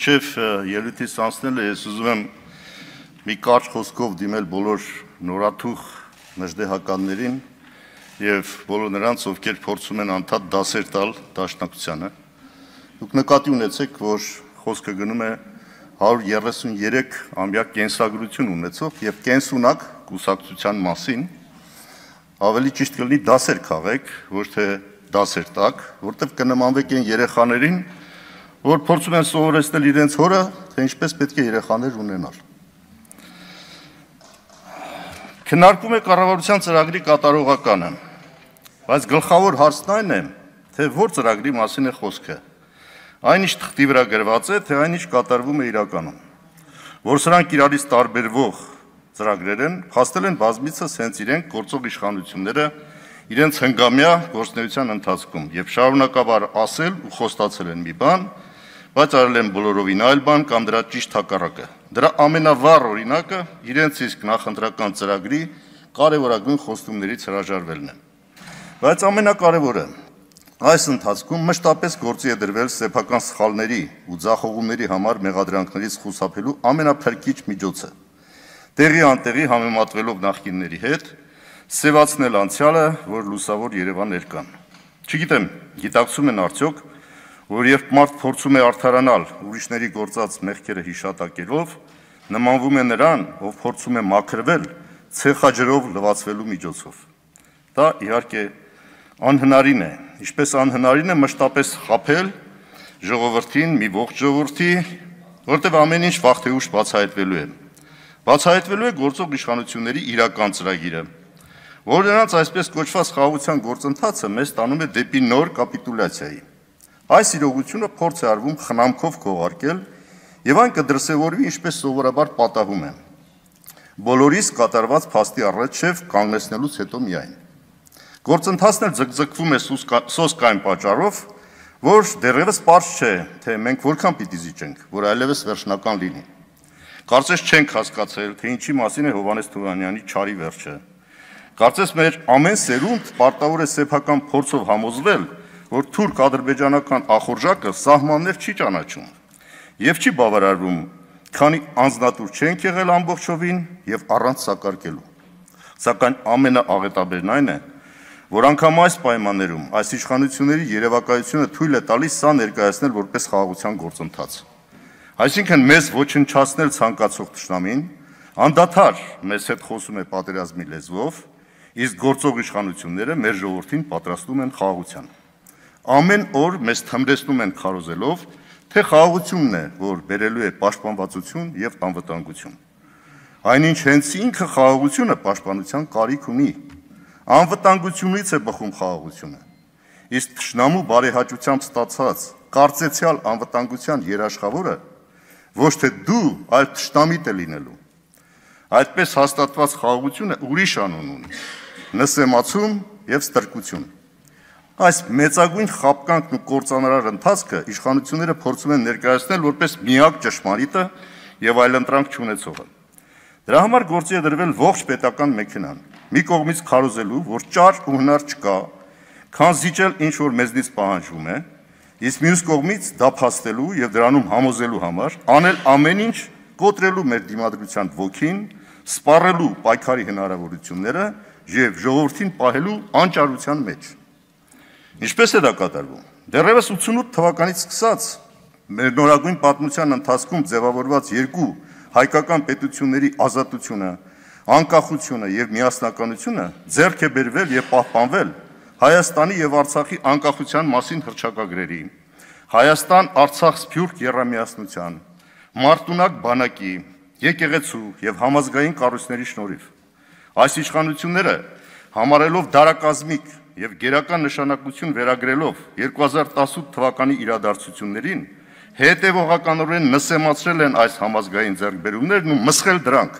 Մինչև ելույթից անցնելը ես ուզում եմ մի կարճ խոսքով դիմել բոլոր նորաթուխ նժդեհականներին եւ բոլոր նրանց, ովքեր փորձում են անդադ դասեր տալ դաշնակցությանը։ Դուք նկատի ունեցեք, որ խոսքը գնում է 133 ամյա կենսագրություն ունեցող եւ կենսունակ կուսակցության մասին։ Ավելի ճիշտ կլինի դասեր քաղեք, ոչ թե դասեր տակ, որտեղ կնմանվեք այն երեխաներին, որ փորձում են սովորեցնել իրենց հորը, թե ինչպես պետք է երեխաներ ունենալ։ Քննարկում է կառավարության ծրագրի կատարողականը, բայց գլխավոր հարցն այն է, թե որ ծրագրի մասին է խոսքը։ Այնիշ թղթի վրա գրված է, թե այնիշ կատարվում է իրականում։ Որ սրանք իրարից տարբերվող ծրագրեր են, փաստել են բազմիցս հենց իրենք գործող իշխանությունները իրենց հնգամյա գործնեության ընթացքում եւ շարունակաբար ասել ու խոստացել են մի բան, բայց արել են բոլորովին այլ բան կամ դրա ճիշտ հակառակը։ Դրա ամենավառ օրինակը իրենց իսկ նախընտրական ծրագրի կարևորագույն խոստումներից հրաժարվելն է։ Բայց ամենակարևորը այս ընթացքում մշտապես գործի է դրվել սեփական սխալների ու ձախողումների համար մեղադրանքներից խուսափելու ամենափրկիչ միջոցը։ Տեղի անտեղի համեմատվելով նախկինների հետ, սևացնել անցյալը, որ լուսավոր Երևան ներկան։ Չգիտեմ, գիտակցում են արդյոք, որ երբ մարդ փորձում է արդարանալ ուրիշների գործած մեղքերը հիշատակելով, նմանվում է նրան, ով փորձում է մաքրվել ցեխաջրով լվացվելու միջոցով։ Դա իհարկե անհնարին է, ինչպես անհնարին է մշտապես խაფել ժողովրդին, մի ողջ ժողովրդի, որտեղ ամեն ինչ վախթեուշ բացահայտվելու է։ Բացահայտվելու է գործող իշխանությունների իրական ծրագիրը, որ նրանց այսպես կոչված խաղաղության գործընթացը մեզ տանում է դեպի նոր կապիտուլյացիայի Այս իրողությունը փորձ է արվում խնամքով քողարկել եւ այն կդրսեւորվի ինչպես սովորաբար պատահում է։ Բոլորիս կատարված փաստի առաջև կանգնեցնելուց հետո միայն։ Գործընթացն էլ ձգձգվում է սոսկային պատճառով, որ դեռևս པարզ չէ, թե մենք որքան պիտի զիջենք, որ այլևս վերջնական լինի։ Կարծես չենք հասկացել, թե ինչի մասին է Հովանես Թումանյանի ճարի վերջը։ Կարծես մեր ամեն սերունդ պարտավոր է սեփական փորձով համոզվել, որ թուրք-ադրբեջանական ախորժակը սահմաններ չի ճանաչում եւ չի բավարարվում, քանի անznատուր չեն եղել ամբողջովին եւ առանց սակարկելու։ Սակայն ամենաաղետաբերն այն է, որ անգամ այս պայմաններում այս իշխանությունների երևակայությունը թույլ է տալիս սա ներկայացնել որպես խաղաղության գործընթաց։ Այսինքն մեզ ոչնչացնել ցանկացող ճշնամին, անդադար մեզ հետ խոսում է պատերազմի լեզվով, իսկ գործող իշխանությունները մեր ժողովրդին պատրաստում են խաղաղության։ Ամեն օր մեզ թմրեցնում են քարոզելով, թե խաղաղությունն է, որ բերելու է պաշտպանվածություն եւ անվտանգություն։ Այնինչ հենց ինքը խաղաղությունը պաշտպանության կարիք ունի։ Անվտանգությունից է բխում խաղաղությունը։ Իսկ ճշնամու բարեհաճությամբ ստացած կարծեցյալ անվտանգության երաշխավորը ոչ թե դու, այլ ճշտամիտ է լինելու։ Այդպես հաստատված խաղաղությունը ուրիշ անուն ունի՝ նսեմացում եւ ստրկություն։ Այս մեծագույն խապկանքն ու կործանարար ընթացքը իշխանությունները փորձում են ներկայացնել որպես միակ ճշմարիտը եւ այլընտրանք չունեցողը։ Դրա համար գործի է դրվել ողջ պետական մեքենան։ Մի կողմից քարոզելու, որ ճարճ ու հնար չկա, քան զիջել ինչ որ մեզնից պահանջվում է, իսկ մյուս կողմից դա փաստելու եւ դրանում համոզելու համար անել ամեն ինչ կոտրելու մեր դիմադրության ոգին, սպառելու պայքարի հնարավորությունները եւ ժողովրդին պահելու անճարության մեջ։ Ինչպես է դա կատարվում։ Դեռևս 88 թվականից սկսած մեր նորագույն պատմության ընթացքում ձևավորված երկու հայկական պետությունների ազատությունը, անկախությունը եւ միասնականությունը ձեռք է բերվել եւ պահպանվել Հայաստանի եւ Արցախի անկախության մասին հռչակագրերի, Հայաստան-Արցախ Սփյուռք երամիասնության, Մարտունակ բանակի, եկեղեցու եւ համազգային կառույցների շնորհիվ այս իշխանությունները համարելով դարակազմիկ եւ գերական նշանակություն վերագրելով 2018 թվականի իրադարձություններին հետևողականորեն նսեմացրել են այս համազգային ձեռքբերումներն ու մսխել դրանք։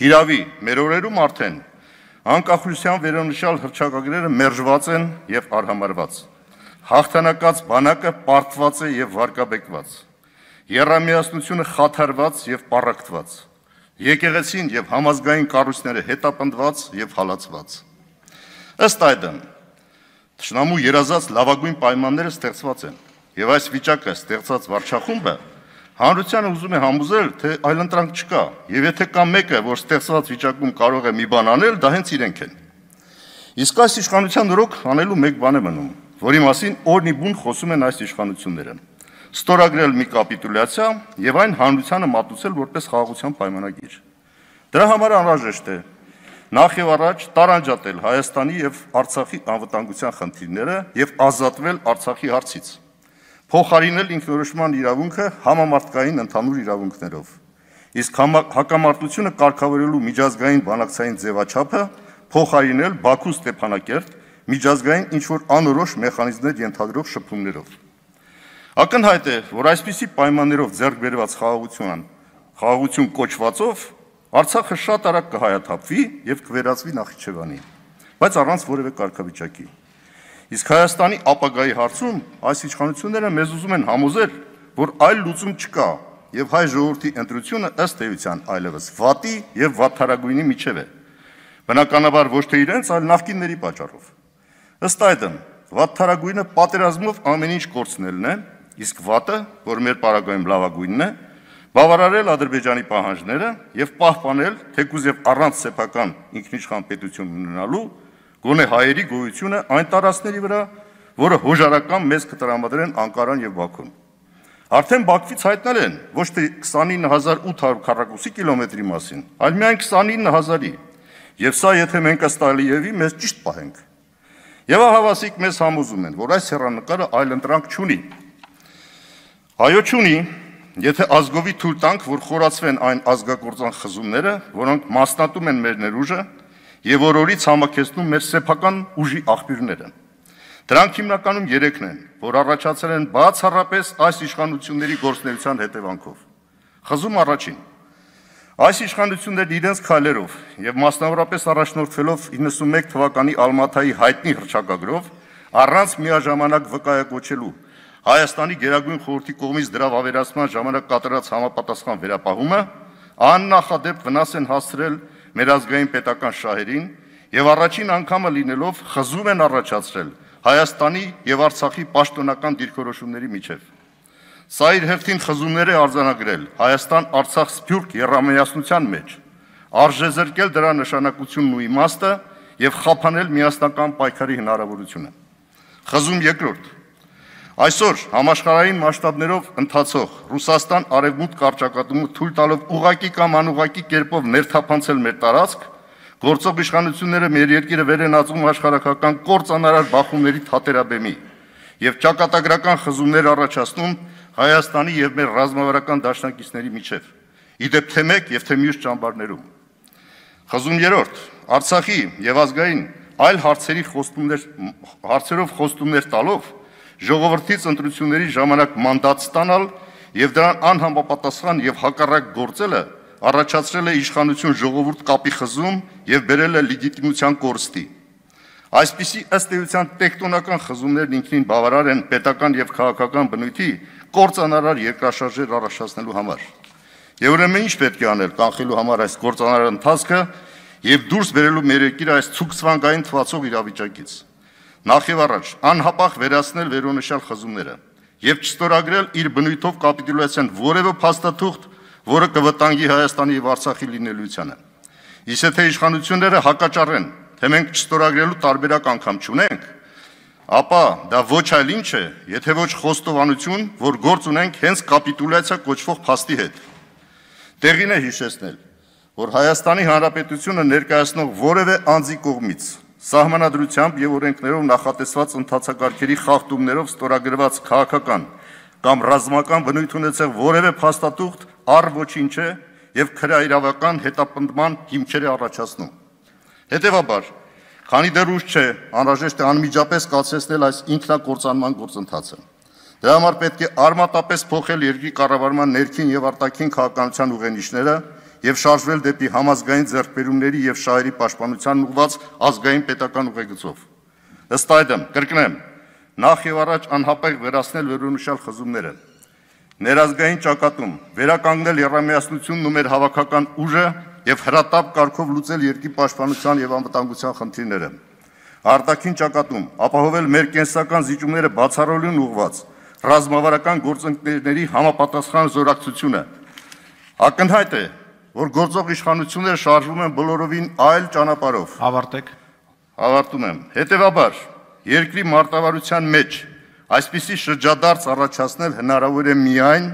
Հիրավի մեր օրերում արդեն անկախության վերոնշյալ հրճակագրերը մերժված են եւ արհամարված։ Հաղթանակած բանակը պարտված է եւ վարկաբեկված։ Երամիասնությունը խաթարված եւ պարակտված։ Եկեղեցին եւ համազգային կառույցները հետապնդված եւ հալածված։ Ըստ այդմ, Թշնամու երազած լավագույն պայմանները ստեղծված են։ Եվ այս վիճակը ստեղծած վարչախումբը հանրությանը ուզում է համոզել, թե այլընտրանք չկա, եւ եթե կա մեկը, որ ստեղծված վիճակում կարող է մի բան անել, դա հենց իրենք են։ Իսկ այս իշխանության դրոք անելու մեկ բան է մնում, որի մասին օրնի բուն խոսում են այս իշխանությունները։ Ստորագրել մի կապիտուլյացիա եւ այն հանրությանը մատուցել որպես խաղաղության պայմանագիր։ Դրա համար անհրաժեշտ է նախ եւ առաջ տարանջատել Հայաստանի եւ Արցախի անվտանգության խնդիրները եւ ազատվել Արցախի հարցից։ Փոխարինել ինքնորոշման իրավունքը համամարտկային ընդհանուր իրավունքներով։ Իսկ հակամարտությունը կարգավորելու միջազգային բանակցային ձևաչափը փոխարինել Բաքու Ստեփանակերտ միջազգային ինչ որ անորոշ մեխանիզմներ ենթադրող շփումներով։ Ակնհայտ է, որ այսպիսի պայմաններով ձեռք բերված խաղաղության խաղաղություն կոչվածով Արցախը շատ արագ կհայաթափվի եւ կվերածվի Նախիջևանի, բայց առանց որևէ կարգավիճակի։ Իսկ Հայաստանի ապագայի հարցում այս իշխանությունները մեզ ուզում են համոզել, որ այլ լուծում չկա եւ հայ ժողովրդի ընտրությունը ըստ էության այլևս վատի եւ վաթարագույնի միջև է։ Բնականաբար ոչ թե իրենց, այլ նախկինների պատճառով։ Ըստ այդմ, վաթարագույնը պատերազմով ամեն ինչ կորցնելն է, իսկ վատը, որ մեր պարագայում լավագույնն է, բավարարել Ադրբեջանի պահանջները եւ պահպանել թեկուզ եւ առանց սեփական ինքնիշխան պետություն ունենալու գոնե հայերի գոյությունը այն տարածքների վրա, որը հոժարական մեզ կտրամադրեն Անկարան եւ Բաքուն։ Արդեն Բաքվից հայտնել են ոչ թե 29800 քառակուսի կիլոմետրի մասին, այլ միայն 29000-ի։ Եվ սա եթե մենք ըստ Ալիևի մեզ ճիշտ պահենք։ Եվ հավասիկ մեզ համոզում են, որ այս հերանեկարը այլ ընտրանք չունի։ Այո, չունի, Եթե ազգովի թույլ տանք, որ խորացվեն այն ազգագործան խզումները, որոնք մասնատում են մեր ներուժը եւ օրորից համակեցնում մեր սեփական ուժի աղբյուրները։ Դրանք հիմնականում երեքն են, որ առաջացել են բացառապես այս իշխանությունների գործնեության հետևանքով։ Խզում առաջին։ Այս իշխանությունները իրենց քայլերով եւ մասնավորապես առաջնորդվելով 91 թվականի Ալմատայի հայտնի հրճակագրով առանց միաժամանակ վկայակոչելու Հայաստանի Գերագույն խորհրդի կողմից դրա վավերացման ժամանակ կատարած համապատասխան վերապահումը աննախադեպ վնաս են հասցրել մեր ազգային պետական շահերին եւ առաջին անգամը լինելով խզում են առաջացրել Հայաստանի եւ Արցախի պաշտոնական դիրքորոշումների միջև։ Սա իր հերթին խզումներ է արձանագրել Հայաստան-Արցախ Սփյուռք երամեյասնության մեջ, արժեզրկել դրա նշանակությունն ու իմաստը եւ խափանել միասնական պայքարի հնարավորությունը։ Խզում երկրորդ Այսօր համաշխարհային մասշտաբներով ընթացող Ռուսաստան արևմուտք կարճակատումը թույլ տալով ուղակի կամ անուղակի կերպով ներթափանցել մեր տարածք, գործող իշխանությունները մեր երկիրը վեր են ածում աշխարհական կորցանարար բախումների թատերաբեմի եւ ճակատագրական խզումներ առաջացնում Հայաստանի եւ մեր ռազմավարական դաշնակիցների միջև։ Իդեպ թե մեկ եւ թե մյուս ճամբարներում։ Խզում երրորդ Արցախի եւ ազգային այլ հարցերի խոստումներ հարցերով խոստումներ տալով ժողովրդից ընտրությունների ժամանակ մանդատ ստանալ եւ դրան անհամապատասխան եւ հակառակ գործելը առաջացրել է իշխանություն ժողովուրդ կապի խզում եւ բերել է լեգիտիմության կորստի։ Այսպիսի ըստ էության տեկտոնական խզումներն ինքնին բավարար են պետական եւ քաղաքական բնույթի կորցանարար երկրաշարժեր առաջացնելու համար։ Եվ ուրեմն ինչ պետք է անել կանխելու համար այս կորցանարար ընթացքը եւ դուրս բերելու մեր երկիրը այս ցուկցվանգային թվացող իրավիճակից նախև առաջ անհապաղ վերացնել վերոնշյալ խզումները եւ չստորագրել իր բնույթով կապիտուլյացիան որևէ փաստաթուղթ, որը կվտանգի Հայաստանի եւ Արցախի լինելիությանը։ Իսկ եթե իշխանությունները հակաճառեն, թե մենք չստորագրելու տարբերակ անգամ չունենք, ապա դա ոչ այլ ինչ է, եթե ոչ խոստովանություն, որ գործ ունենք հենց կապիտուլյացիա կոչվող փաստի հետ։ Տեղին է հիշեցնել, որ Հայաստանի Հանրապետությունը ներկայացնող որևէ անձի կողմից Սահմանադրությամբ եւ օրենքներով նախատեսված ընդհանցակարգերի խախտումներով ստորագրված քաղաքական կամ ռազմական բնույթ ունեցող որևէ փաստաթուղթ առ ոչինչ է եւ քրաիրավական հետապնդման հիմքեր է առաջացնում։ Հետևաբար, Քանի դեռ ուշ չէ, անհրաժեշտ է անմիջապես կացեցնել այս ինքնակործանման գործընթացը։ Դրա համար պետք է արմատապես փոխել երկրի կառավարման ներքին եւ արտաքին քաղաքականության ուղենիշները, եւ շարժվել դեպի համազգային ձեռքբերումների եւ շահերի պաշտպանության ուղված ազգային պետական ուղեգծով։ Ըստ այդմ, կրկնեմ, նախ եւ առաջ անհապաղ վերացնել վերոնշյալ խզումները։ Ներազգային ճակատում վերականգնել երամիասնությունն ու մեր հավաքական ուժը եւ հրատապ կարգով լուծել երկրի պաշտպանության եւ անվտանգության խնդիրները։ Արտաքին ճակատում ապահովել մեր կենսական զիջումները բացառելուն ուղված ռազմավարական գործընկերների համապատասխան զորակցությունը։ Ակնհայտ է, որ գործող իշխանությունները շարժվում են բոլորովին այլ ճանապարհով։ Ավարտեք։ Ավարտում եմ։ Հետևաբար, երկրի մարտավարության մեջ այսպիսի շրջադարձ առաջացնել հնարավոր է միայն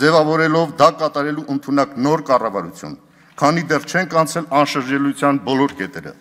ձևավորելով դա կատարելու ընդունակ նոր կառավարություն, քանի դեռ չենք անցել անշրջելիության բոլոր կետերը։